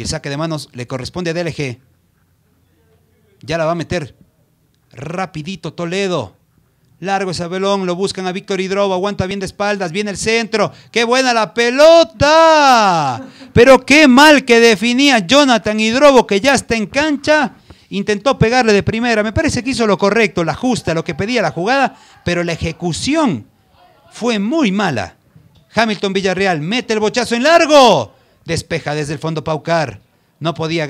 Y el saque de manos le corresponde a DLG. Ya la va a meter. Rapidito Toledo. Largo ese velón, lo buscan a Víctor Hidrobo, aguanta bien de espaldas, viene el centro. ¡Qué buena la pelota! Pero qué mal que definía Jonathan Hidrobo, que ya está en cancha. Intentó pegarle de primera. Me parece que hizo lo correcto, la justa, lo que pedía la jugada, pero la ejecución fue muy mala. Hamilton Villarreal mete el bochazo en largo. Despeja desde el fondo Paucar. No podía